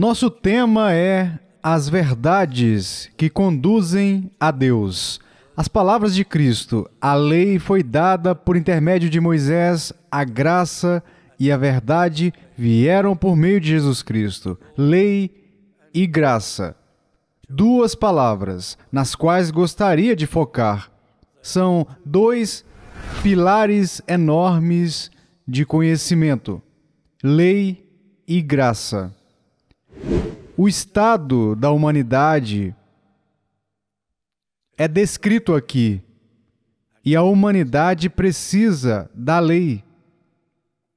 Nosso tema é as verdades que conduzem a Deus. As palavras de Cristo, a lei foi dada por intermédio de Moisés, a graça e a verdade vieram por meio de Jesus Cristo. Lei e graça. Duas palavras nas quais gostaria de focar. São dois pilares enormes de conhecimento: lei e graça o estado da humanidade é descrito aqui e a humanidade precisa da lei.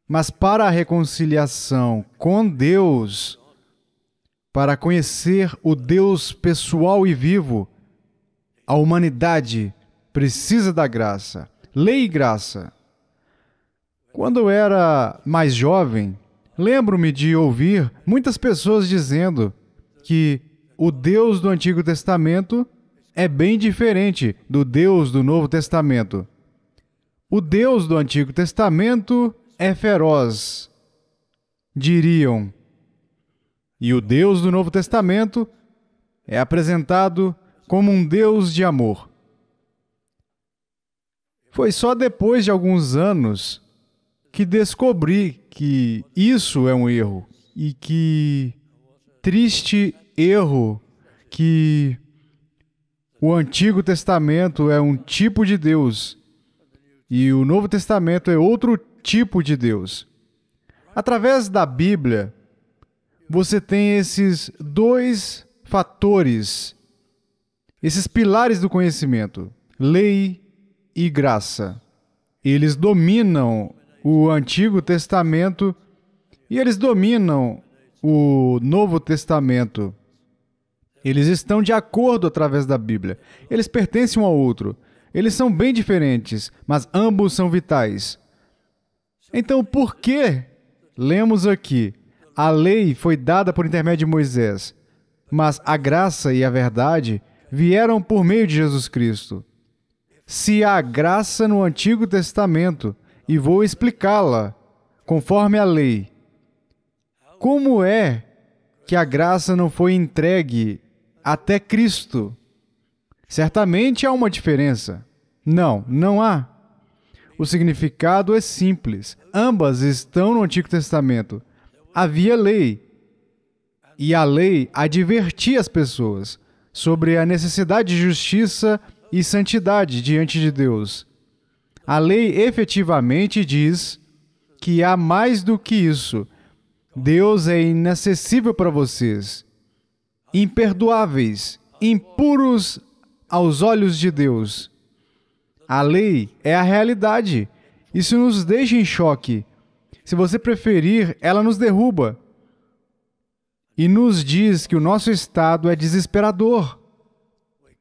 Mas para a reconciliação com Deus, para conhecer o Deus pessoal e vivo, a humanidade precisa da graça, lei e graça. Quando eu era mais jovem, Lembro-me de ouvir muitas pessoas dizendo que o Deus do Antigo Testamento é bem diferente do Deus do Novo Testamento. O Deus do Antigo Testamento é feroz, diriam. E o Deus do Novo Testamento é apresentado como um Deus de amor. Foi só depois de alguns anos que descobri que isso é um erro e que triste erro que o Antigo Testamento é um tipo de Deus e o Novo Testamento é outro tipo de Deus. Através da Bíblia, você tem esses dois fatores, esses pilares do conhecimento, lei e graça. Eles dominam o Antigo Testamento e eles dominam o Novo Testamento. Eles estão de acordo através da Bíblia. Eles pertencem um ao outro. Eles são bem diferentes, mas ambos são vitais. Então, por que lemos aqui? A lei foi dada por intermédio de Moisés, mas a graça e a verdade vieram por meio de Jesus Cristo. Se há graça no Antigo Testamento, e vou explicá-la conforme a lei. Como é que a graça não foi entregue até Cristo? Certamente há uma diferença. Não, não há. O significado é simples. Ambas estão no Antigo Testamento. Havia lei. E a lei advertia as pessoas sobre a necessidade de justiça e santidade diante de Deus. A lei efetivamente diz que há mais do que isso. Deus é inacessível para vocês, imperdoáveis, impuros aos olhos de Deus. A lei é a realidade. Isso nos deixa em choque. Se você preferir, ela nos derruba e nos diz que o nosso estado é desesperador.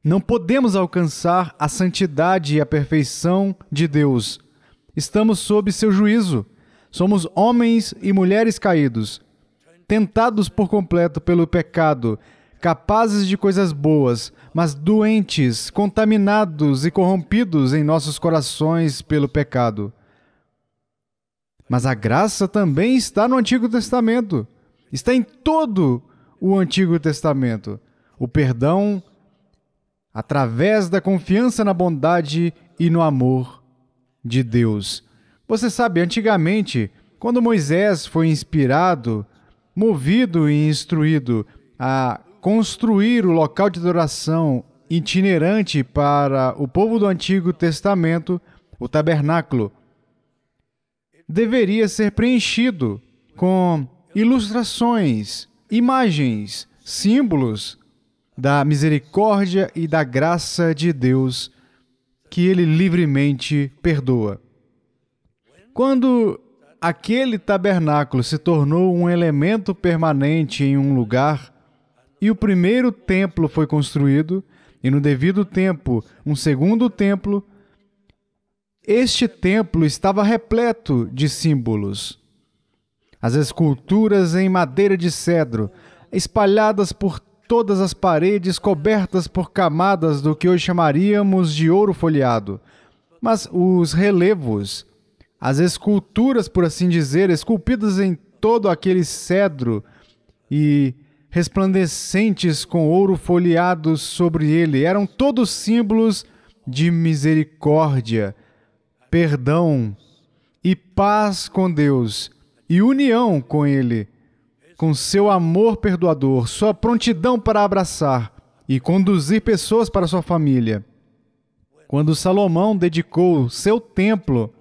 Não podemos alcançar a santidade e a perfeição de Deus. Estamos sob seu juízo. Somos homens e mulheres caídos, tentados por completo pelo pecado, capazes de coisas boas, mas doentes, contaminados e corrompidos em nossos corações pelo pecado. Mas a graça também está no Antigo Testamento. Está em todo o Antigo Testamento. O perdão, através da confiança na bondade e no amor de Deus. Você sabe, antigamente, quando Moisés foi inspirado, movido e instruído a construir o local de adoração itinerante para o povo do Antigo Testamento, o tabernáculo, deveria ser preenchido com ilustrações, imagens, símbolos da misericórdia e da graça de Deus, que ele livremente perdoa. Quando aquele tabernáculo se tornou um elemento permanente em um lugar, e o primeiro templo foi construído, e no devido tempo, um segundo templo, este templo estava repleto de símbolos. As esculturas em madeira de cedro, espalhadas por todas as paredes cobertas por camadas do que hoje chamaríamos de ouro folheado. Mas os relevos, as esculturas, por assim dizer, esculpidas em todo aquele cedro e resplandecentes com ouro folheado sobre ele, eram todos símbolos de misericórdia, perdão e paz com Deus e união com Ele com seu amor perdoador, sua prontidão para abraçar e conduzir pessoas para sua família. Quando Salomão dedicou seu templo,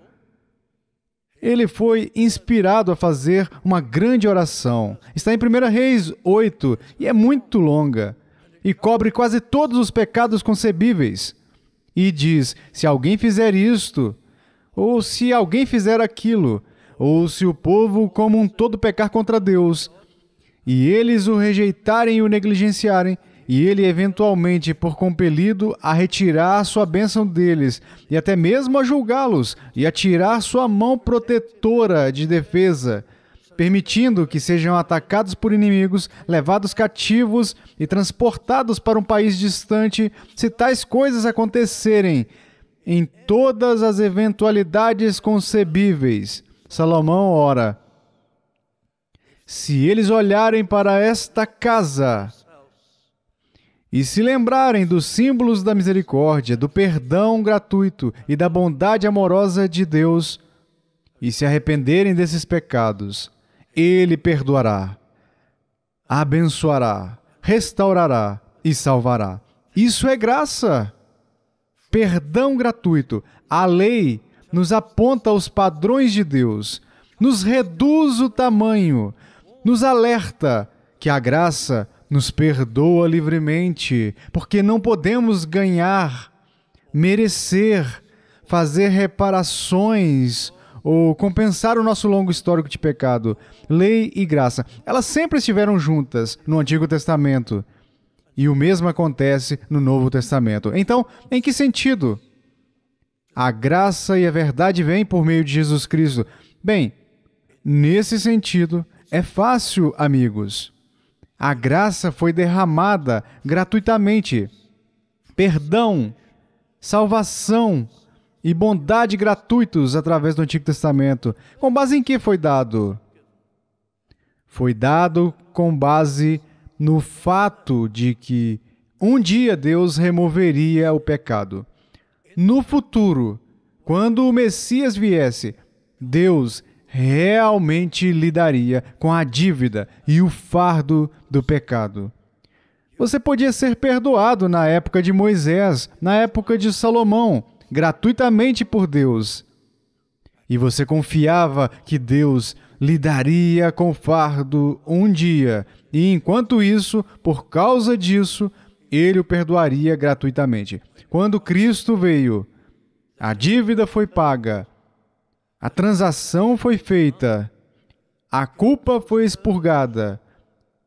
ele foi inspirado a fazer uma grande oração. Está em 1 Reis 8 e é muito longa e cobre quase todos os pecados concebíveis. E diz: Se alguém fizer isto, ou se alguém fizer aquilo, ou se o povo como um todo pecar contra Deus, e eles o rejeitarem e o negligenciarem, e ele eventualmente por compelido a retirar a sua bênção deles e até mesmo a julgá-los e a tirar sua mão protetora de defesa, permitindo que sejam atacados por inimigos, levados cativos e transportados para um país distante, se tais coisas acontecerem, em todas as eventualidades concebíveis. Salomão ora: se eles olharem para esta casa e se lembrarem dos símbolos da misericórdia, do perdão gratuito e da bondade amorosa de Deus, e se arrependerem desses pecados, Ele perdoará, abençoará, restaurará e salvará. Isso é graça! Perdão gratuito. A lei nos aponta os padrões de Deus, nos reduz o tamanho, nos alerta que a graça nos perdoa livremente, porque não podemos ganhar, merecer, fazer reparações ou compensar o nosso longo histórico de pecado. Lei e graça, elas sempre estiveram juntas no Antigo Testamento. E o mesmo acontece no Novo Testamento. Então, em que sentido? A graça e a verdade vêm por meio de Jesus Cristo. Bem, nesse sentido é fácil, amigos. A graça foi derramada gratuitamente. Perdão, salvação e bondade gratuitos através do Antigo Testamento. Com base em que foi dado? Foi dado com base no fato de que um dia Deus removeria o pecado. No futuro, quando o Messias viesse, Deus realmente lidaria com a dívida e o fardo do pecado. Você podia ser perdoado na época de Moisés, na época de Salomão, gratuitamente por Deus. E você confiava que Deus lidaria com o fardo um dia, e enquanto isso, por causa disso, ele o perdoaria gratuitamente. Quando Cristo veio, a dívida foi paga, a transação foi feita, a culpa foi expurgada,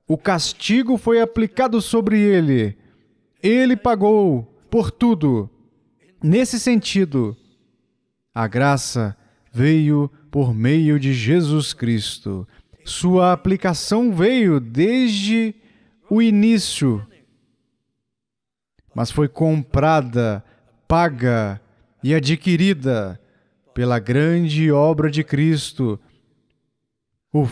o castigo foi aplicado sobre ele, ele pagou por tudo. Nesse sentido, a graça veio por meio de Jesus Cristo. Sua aplicação veio desde o início, mas foi comprada, paga e adquirida pela grande obra de Cristo, o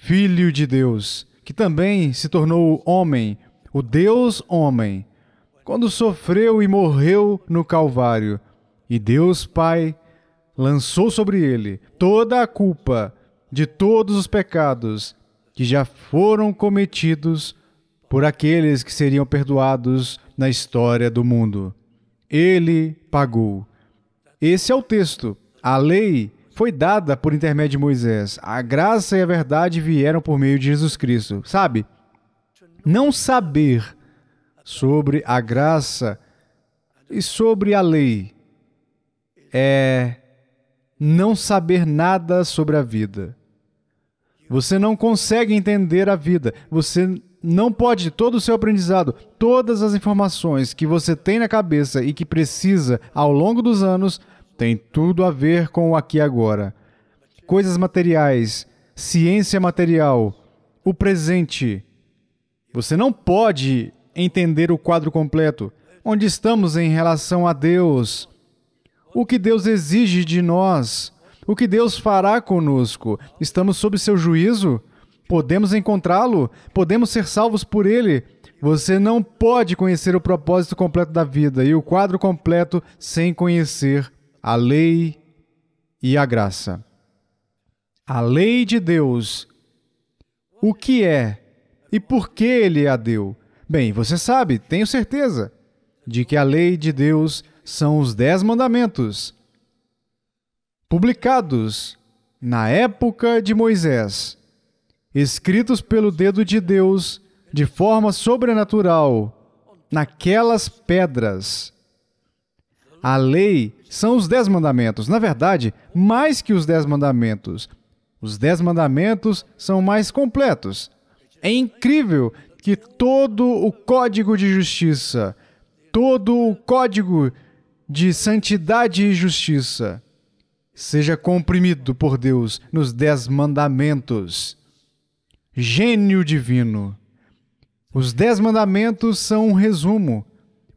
Filho de Deus, que também se tornou homem, o Deus homem, quando sofreu e morreu no Calvário. E Deus Pai lançou sobre ele toda a culpa de todos os pecados que já foram cometidos por aqueles que seriam perdoados na história do mundo. Ele pagou. Esse é o texto a lei foi dada por intermédio de Moisés. A graça e a verdade vieram por meio de Jesus Cristo. Sabe? Não saber sobre a graça e sobre a lei é não saber nada sobre a vida. Você não consegue entender a vida. Você não pode, todo o seu aprendizado, todas as informações que você tem na cabeça e que precisa ao longo dos anos, tem tudo a ver com o aqui e agora. Coisas materiais, ciência material, o presente. Você não pode entender o quadro completo, onde estamos em relação a Deus, o que Deus exige de nós, o que Deus fará conosco. Estamos sob seu juízo? Podemos encontrá-lo? Podemos ser salvos por ele? Você não pode conhecer o propósito completo da vida e o quadro completo sem conhecer a lei e a graça. A lei de Deus, o que é e por que ele a deu? Bem, você sabe, tenho certeza, de que a lei de Deus são os Dez Mandamentos, publicados na época de Moisés, escritos pelo dedo de Deus de forma sobrenatural naquelas pedras. A lei são os Dez Mandamentos. Na verdade, mais que os Dez Mandamentos. Os Dez Mandamentos são mais completos. É incrível que todo o código de justiça, todo o código de santidade e justiça, seja comprimido por Deus nos Dez Mandamentos. Gênio divino. Os Dez Mandamentos são um resumo.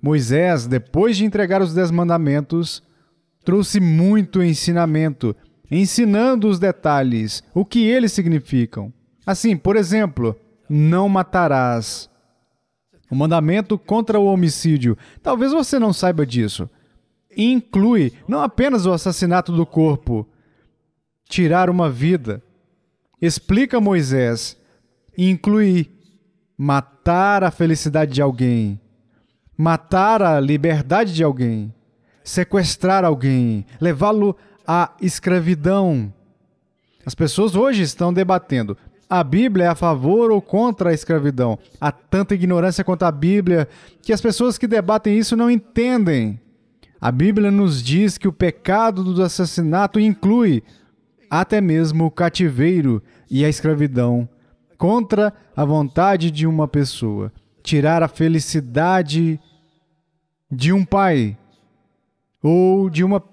Moisés, depois de entregar os Dez Mandamentos, trouxe muito ensinamento, ensinando os detalhes, o que eles significam. Assim, por exemplo, não matarás. O mandamento contra o homicídio. Talvez você não saiba disso. Inclui não apenas o assassinato do corpo, tirar uma vida. Explica Moisés, inclui matar a felicidade de alguém, matar a liberdade de alguém sequestrar alguém, levá-lo à escravidão. As pessoas hoje estão debatendo. A Bíblia é a favor ou contra a escravidão? Há tanta ignorância quanto a Bíblia que as pessoas que debatem isso não entendem. A Bíblia nos diz que o pecado do assassinato inclui até mesmo o cativeiro e a escravidão contra a vontade de uma pessoa, tirar a felicidade de um pai ou de uma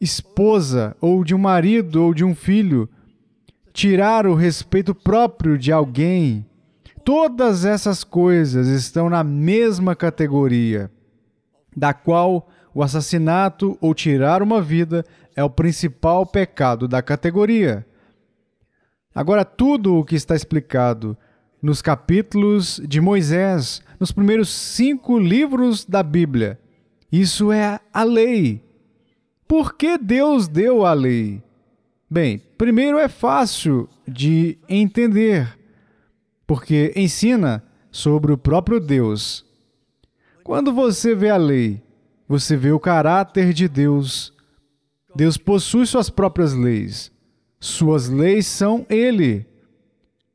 esposa, ou de um marido, ou de um filho, tirar o respeito próprio de alguém. Todas essas coisas estão na mesma categoria, da qual o assassinato ou tirar uma vida é o principal pecado da categoria. Agora, tudo o que está explicado nos capítulos de Moisés, nos primeiros cinco livros da Bíblia, isso é a lei. Por que Deus deu a lei? Bem, primeiro é fácil de entender, porque ensina sobre o próprio Deus. Quando você vê a lei, você vê o caráter de Deus. Deus possui suas próprias leis. Suas leis são Ele.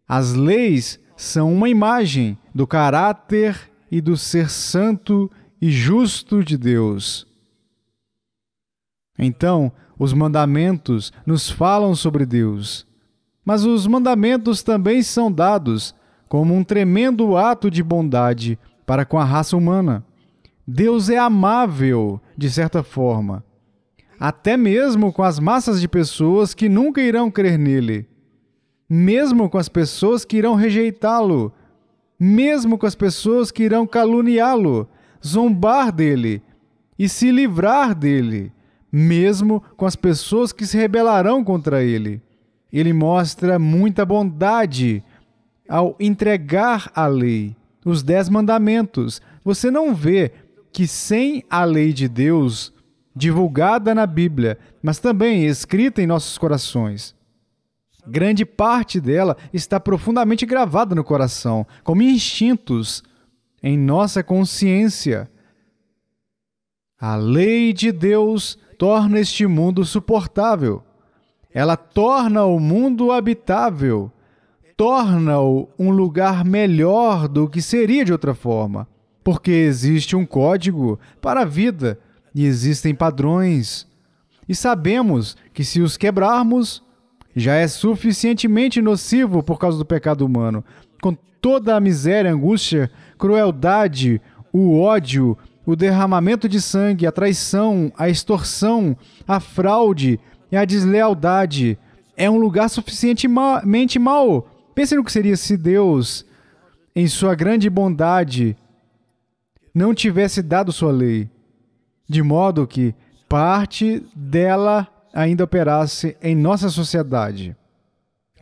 As leis são uma imagem do caráter e do ser santo e justo de Deus. Então, os mandamentos nos falam sobre Deus. Mas os mandamentos também são dados como um tremendo ato de bondade para com a raça humana. Deus é amável, de certa forma, até mesmo com as massas de pessoas que nunca irão crer nele, mesmo com as pessoas que irão rejeitá-lo, mesmo com as pessoas que irão caluniá-lo, zombar dele e se livrar dele, mesmo com as pessoas que se rebelarão contra ele. Ele mostra muita bondade ao entregar a lei, os dez mandamentos. Você não vê que sem a lei de Deus, divulgada na Bíblia, mas também escrita em nossos corações, grande parte dela está profundamente gravada no coração, como instintos em nossa consciência. A lei de Deus torna este mundo suportável. Ela torna o mundo habitável, torna-o um lugar melhor do que seria de outra forma, porque existe um código para a vida e existem padrões. E sabemos que se os quebrarmos, já é suficientemente nocivo por causa do pecado humano, com toda a miséria, angústia crueldade, o ódio, o derramamento de sangue, a traição, a extorsão, a fraude e a deslealdade. É um lugar suficientemente mau. Pense no que seria se Deus, em sua grande bondade, não tivesse dado sua lei, de modo que parte dela ainda operasse em nossa sociedade.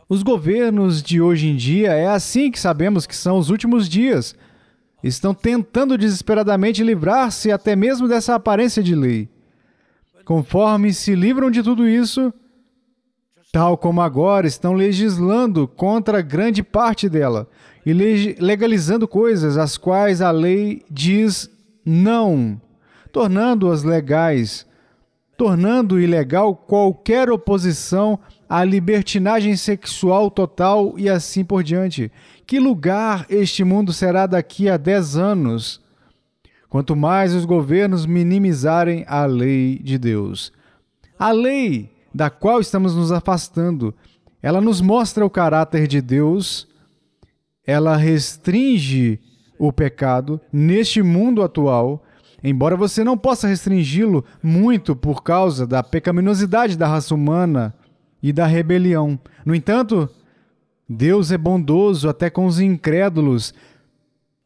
Os governos de hoje em dia é assim que sabemos que são os últimos dias, estão tentando desesperadamente livrar-se até mesmo dessa aparência de lei. Conforme se livram de tudo isso, tal como agora estão legislando contra grande parte dela e legalizando coisas às quais a lei diz não, tornando-as legais, tornando ilegal qualquer oposição à libertinagem sexual total e assim por diante. Que lugar este mundo será daqui a dez anos? Quanto mais os governos minimizarem a lei de Deus. A lei da qual estamos nos afastando, ela nos mostra o caráter de Deus, ela restringe o pecado neste mundo atual, embora você não possa restringi-lo muito por causa da pecaminosidade da raça humana e da rebelião. No entanto, Deus é bondoso até com os incrédulos,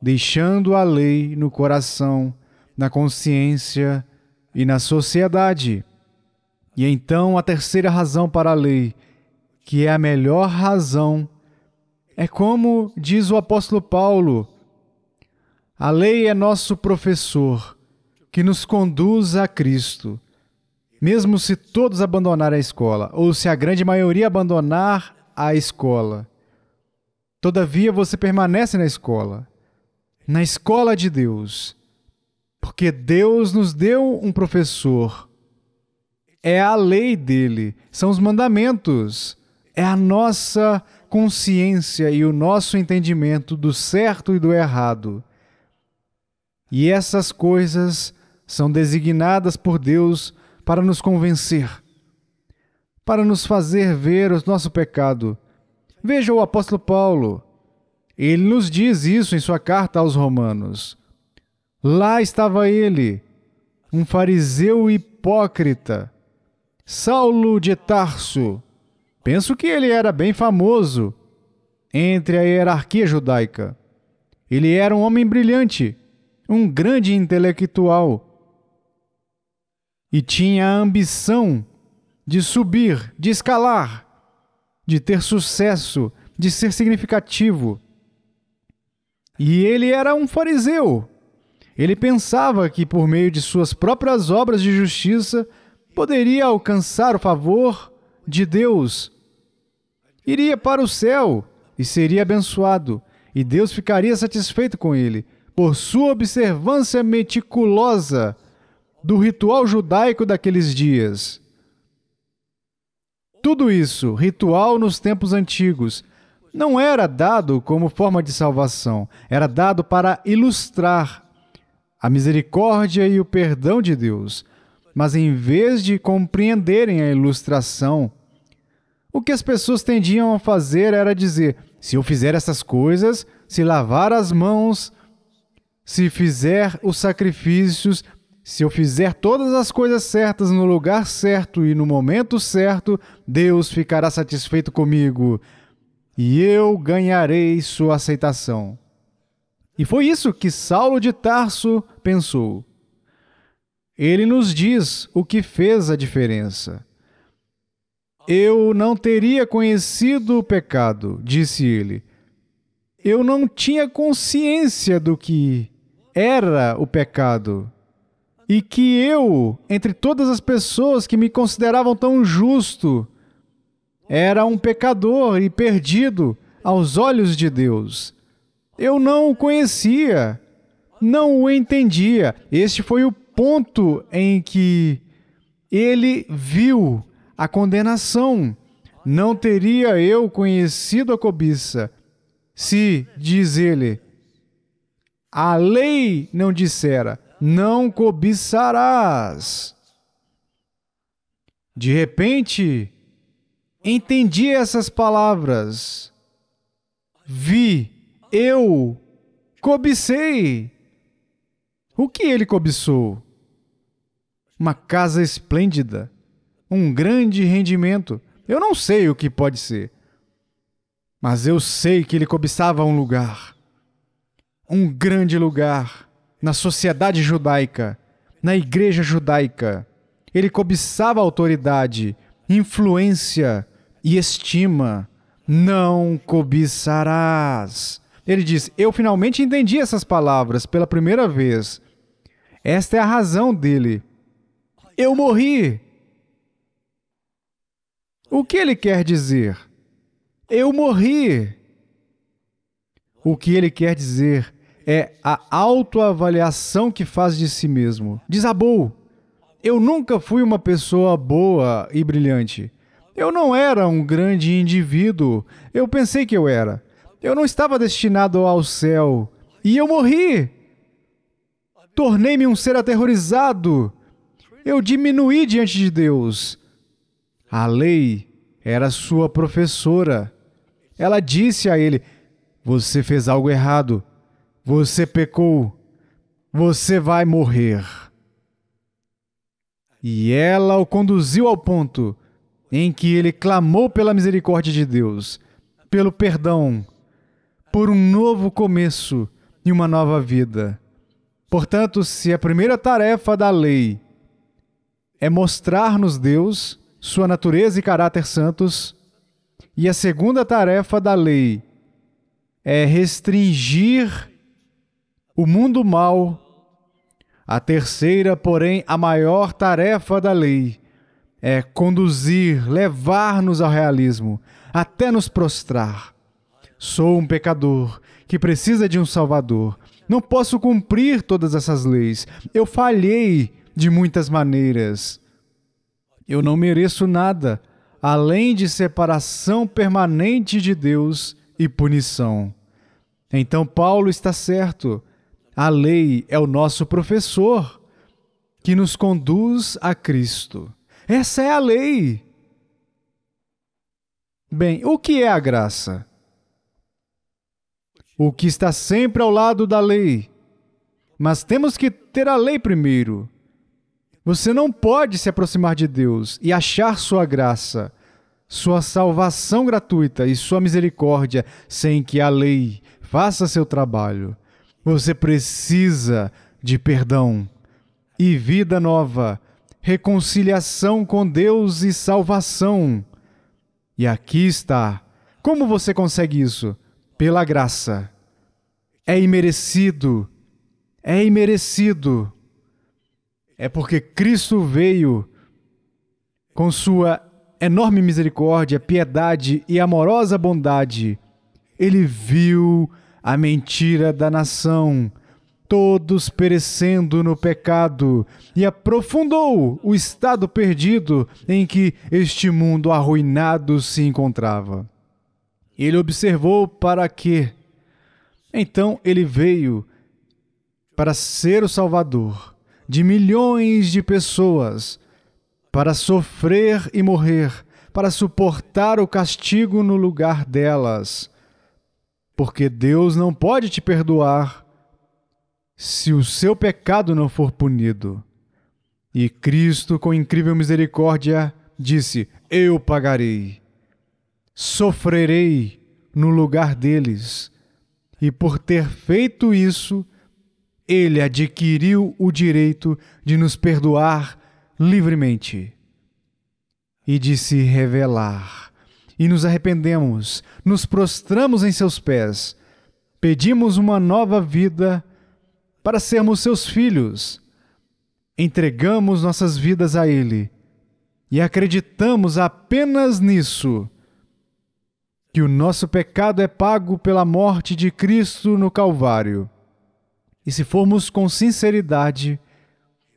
deixando a lei no coração, na consciência e na sociedade. E então a terceira razão para a lei, que é a melhor razão, é como diz o apóstolo Paulo: a lei é nosso professor, que nos conduz a Cristo. Mesmo se todos abandonarem a escola, ou se a grande maioria abandonar a escola, Todavia você permanece na escola, na escola de Deus, porque Deus nos deu um professor. É a lei dele, são os mandamentos, é a nossa consciência e o nosso entendimento do certo e do errado. E essas coisas são designadas por Deus para nos convencer, para nos fazer ver o nosso pecado Veja o apóstolo Paulo. Ele nos diz isso em sua carta aos Romanos. Lá estava ele, um fariseu hipócrita, Saulo de Tarso. Penso que ele era bem famoso entre a hierarquia judaica. Ele era um homem brilhante, um grande intelectual e tinha a ambição de subir, de escalar de ter sucesso, de ser significativo. E ele era um fariseu. Ele pensava que, por meio de suas próprias obras de justiça, poderia alcançar o favor de Deus. Iria para o céu e seria abençoado, e Deus ficaria satisfeito com ele por sua observância meticulosa do ritual judaico daqueles dias. Tudo isso, ritual nos tempos antigos, não era dado como forma de salvação, era dado para ilustrar a misericórdia e o perdão de Deus. Mas em vez de compreenderem a ilustração, o que as pessoas tendiam a fazer era dizer: se eu fizer essas coisas, se lavar as mãos, se fizer os sacrifícios, se eu fizer todas as coisas certas no lugar certo e no momento certo, Deus ficará satisfeito comigo e eu ganharei sua aceitação. E foi isso que Saulo de Tarso pensou. Ele nos diz o que fez a diferença. Eu não teria conhecido o pecado, disse ele. Eu não tinha consciência do que era o pecado e que eu, entre todas as pessoas que me consideravam tão justo, era um pecador e perdido aos olhos de Deus. Eu não o conhecia, não o entendia. Este foi o ponto em que ele viu a condenação. Não teria eu conhecido a cobiça se, diz ele, a lei não dissera não cobiçarás. De repente, entendi essas palavras. Vi, eu cobicei. O que ele cobiçou? Uma casa esplêndida, um grande rendimento. Eu não sei o que pode ser, mas eu sei que ele cobiçava um lugar, um grande lugar na sociedade judaica, na igreja judaica. Ele cobiçava autoridade, influência e estima. Não cobiçarás. Ele diz: Eu finalmente entendi essas palavras pela primeira vez. Esta é a razão dele. Eu morri. O que ele quer dizer? Eu morri. O que ele quer dizer é a autoavaliação que faz de si mesmo. Desabou. Eu nunca fui uma pessoa boa e brilhante. Eu não era um grande indivíduo. Eu pensei que eu era. Eu não estava destinado ao céu. E eu morri. Tornei-me um ser aterrorizado. Eu diminuí diante de Deus. A lei era sua professora. Ela disse a ele: Você fez algo errado. Você pecou, você vai morrer. E ela o conduziu ao ponto em que ele clamou pela misericórdia de Deus, pelo perdão, por um novo começo e uma nova vida. Portanto, se a primeira tarefa da lei é mostrar-nos Deus, sua natureza e caráter santos, e a segunda tarefa da lei é restringir o mundo mal. A terceira, porém, a maior tarefa da lei é conduzir, levar-nos ao realismo, até nos prostrar. Sou um pecador que precisa de um Salvador. Não posso cumprir todas essas leis. Eu falhei de muitas maneiras. Eu não mereço nada além de separação permanente de Deus e punição. Então, Paulo está certo. A lei é o nosso professor que nos conduz a Cristo. Essa é a lei. Bem, o que é a graça? O que está sempre ao lado da lei. Mas temos que ter a lei primeiro. Você não pode se aproximar de Deus e achar sua graça, sua salvação gratuita e sua misericórdia sem que a lei faça seu trabalho. Você precisa de perdão e vida nova, reconciliação com Deus e salvação. E aqui está. Como você consegue isso? Pela graça. É imerecido. É imerecido. É porque Cristo veio com sua enorme misericórdia, piedade e amorosa bondade. Ele viu a mentira da nação, todos perecendo no pecado, e aprofundou o estado perdido em que este mundo arruinado se encontrava. Ele observou para que. Então ele veio para ser o Salvador de milhões de pessoas, para sofrer e morrer, para suportar o castigo no lugar delas porque Deus não pode te perdoar se o seu pecado não for punido. E Cristo, com incrível misericórdia, disse: Eu pagarei, sofrerei no lugar deles. E por ter feito isso, ele adquiriu o direito de nos perdoar livremente e de se revelar e nos arrependemos, nos prostramos em seus pés, pedimos uma nova vida para sermos seus filhos, entregamos nossas vidas a Ele e acreditamos apenas nisso que o nosso pecado é pago pela morte de Cristo no Calvário. E se formos com sinceridade,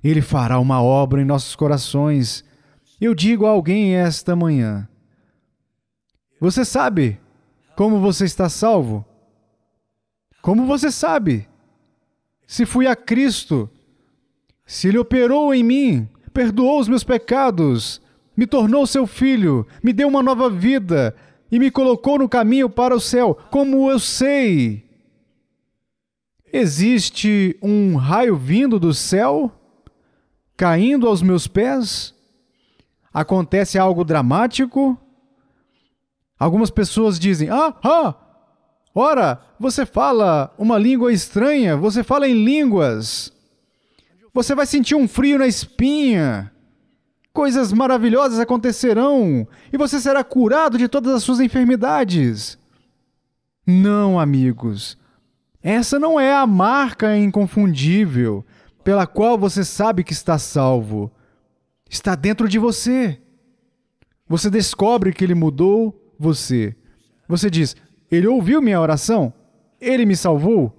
Ele fará uma obra em nossos corações. Eu digo a alguém esta manhã: você sabe como você está salvo? Como você sabe? Se fui a Cristo, se Ele operou em mim, perdoou os meus pecados, me tornou seu filho, me deu uma nova vida e me colocou no caminho para o céu, como eu sei. Existe um raio vindo do céu, caindo aos meus pés? Acontece algo dramático? Algumas pessoas dizem: Ah, ah! Ora, você fala uma língua estranha, você fala em línguas. Você vai sentir um frio na espinha. Coisas maravilhosas acontecerão e você será curado de todas as suas enfermidades. Não, amigos. Essa não é a marca inconfundível pela qual você sabe que está salvo. Está dentro de você. Você descobre que ele mudou você. Você diz: Ele ouviu minha oração? Ele me salvou?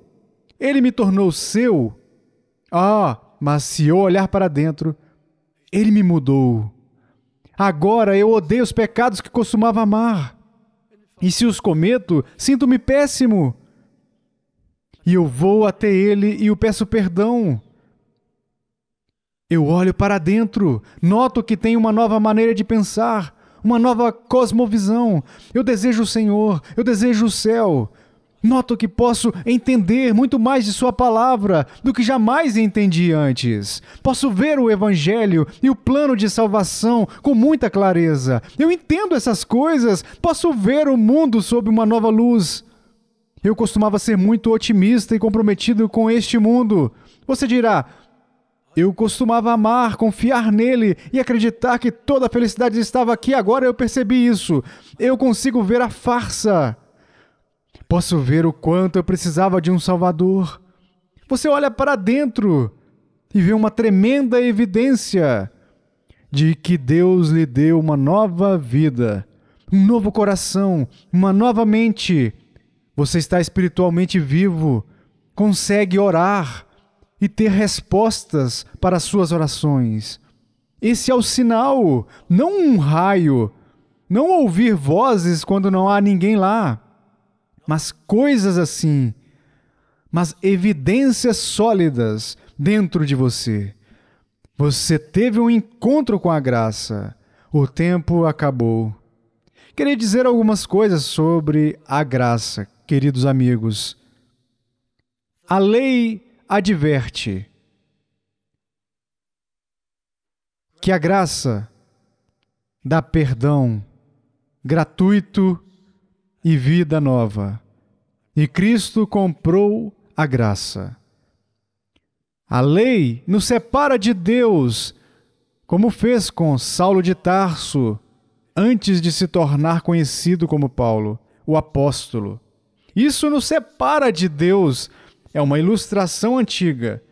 Ele me tornou seu? Ah, mas se eu olhar para dentro, ele me mudou. Agora eu odeio os pecados que costumava amar. E se os cometo, sinto-me péssimo. E eu vou até ele e o peço perdão. Eu olho para dentro, noto que tem uma nova maneira de pensar uma nova cosmovisão. Eu desejo o Senhor, eu desejo o céu. Noto que posso entender muito mais de Sua palavra do que jamais entendi antes. Posso ver o Evangelho e o plano de salvação com muita clareza. Eu entendo essas coisas, posso ver o mundo sob uma nova luz. Eu costumava ser muito otimista e comprometido com este mundo. Você dirá, eu costumava amar, confiar nele e acreditar que toda a felicidade estava aqui. Agora eu percebi isso. Eu consigo ver a farsa. Posso ver o quanto eu precisava de um Salvador. Você olha para dentro e vê uma tremenda evidência de que Deus lhe deu uma nova vida, um novo coração, uma nova mente. Você está espiritualmente vivo, consegue orar e ter respostas para as suas orações. Esse é o sinal, não um raio, não ouvir vozes quando não há ninguém lá, mas coisas assim, mas evidências sólidas dentro de você. Você teve um encontro com a graça. O tempo acabou. Queria dizer algumas coisas sobre a graça, queridos amigos. A lei adverte que a graça dá perdão gratuito e vida nova. E Cristo comprou a graça. A lei nos separa de Deus, como fez com Saulo de Tarso, antes de se tornar conhecido como Paulo, o apóstolo. Isso nos separa de Deus, é uma ilustração antiga.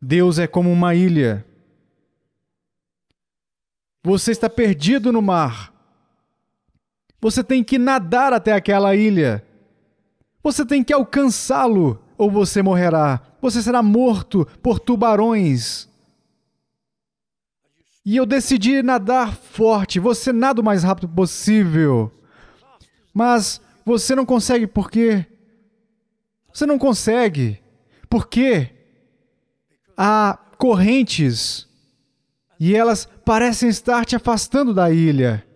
Deus é como uma ilha. Você está perdido no mar. Você tem que nadar até aquela ilha. Você tem que alcançá-lo, ou você morrerá. Você será morto por tubarões. E eu decidi nadar forte. Você nada o mais rápido possível. Mas você não consegue porque você não consegue. Por quê? há correntes e elas parecem estar te afastando da ilha.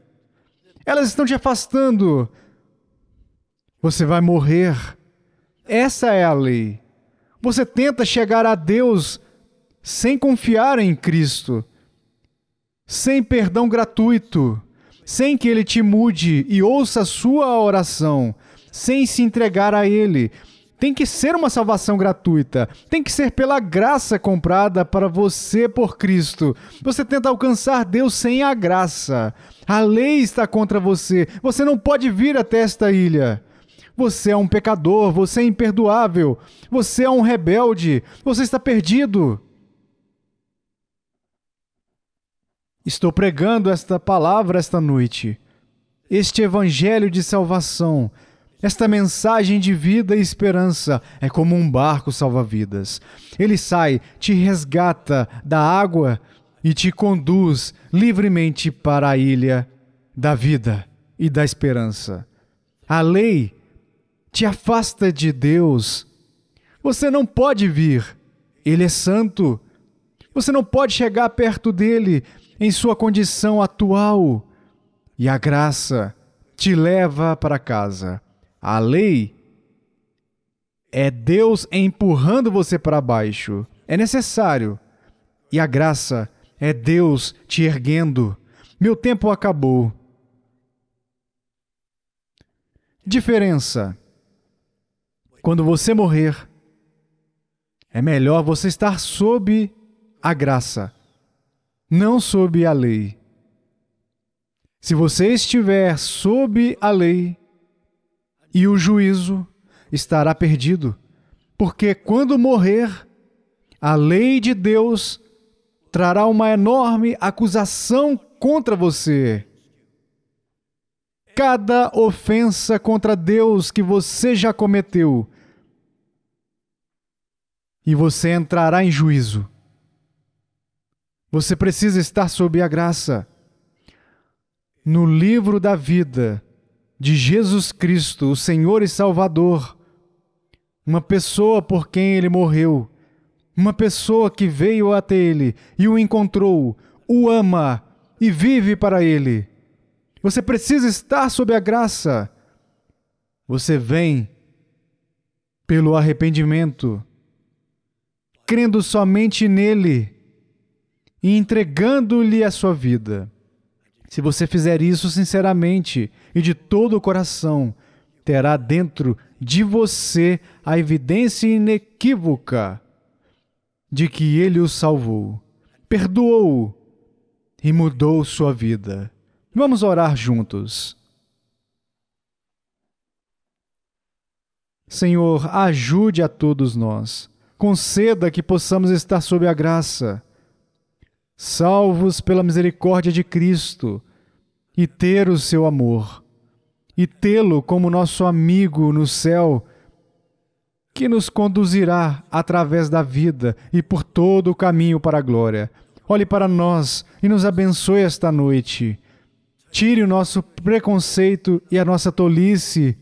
Elas estão te afastando. Você vai morrer. Essa é a lei. Você tenta chegar a Deus sem confiar em Cristo, sem perdão gratuito, sem que Ele te mude e ouça a sua oração, sem se entregar a Ele, tem que ser uma salvação gratuita. Tem que ser pela graça comprada para você por Cristo. Você tenta alcançar Deus sem a graça. A lei está contra você. Você não pode vir até esta ilha. Você é um pecador, você é imperdoável, você é um rebelde, você está perdido. Estou pregando esta palavra esta noite, este evangelho de salvação esta mensagem de vida e esperança é como um barco salva-vidas. Ele sai, te resgata da água e te conduz livremente para a ilha da vida e da esperança. A lei te afasta de Deus. Você não pode vir. Ele é santo. Você não pode chegar perto dele em sua condição atual. E a graça te leva para casa. A lei é Deus empurrando você para baixo. É necessário. E a graça é Deus te erguendo. Meu tempo acabou. Diferença. Quando você morrer, é melhor você estar sob a graça, não sob a lei. Se você estiver sob a lei, e o juízo estará perdido, porque quando morrer, a lei de Deus trará uma enorme acusação contra você. Cada ofensa contra Deus que você já cometeu, e você entrará em juízo. Você precisa estar sob a graça. No livro da vida, de Jesus Cristo, o Senhor e Salvador, uma pessoa por quem ele morreu, uma pessoa que veio até ele e o encontrou, o ama e vive para ele. Você precisa estar sob a graça. Você vem pelo arrependimento, crendo somente nele e entregando-lhe a sua vida. Se você fizer isso sinceramente e de todo o coração, terá dentro de você a evidência inequívoca de que ele o salvou, perdoou e mudou sua vida. Vamos orar juntos. Senhor, ajude a todos nós. Conceda que possamos estar sob a graça salvos pela misericórdia de Cristo, e ter o seu amor, e tê-lo como nosso amigo no céu, que nos conduzirá através da vida e por todo o caminho para a glória. Olhe para nós e nos abençoe esta noite. Tire o nosso preconceito e a nossa tolice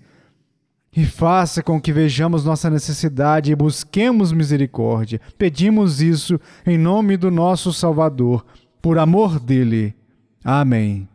e faça com que vejamos nossa necessidade e busquemos misericórdia. Pedimos isso em nome do nosso Salvador, por amor dele. Amém.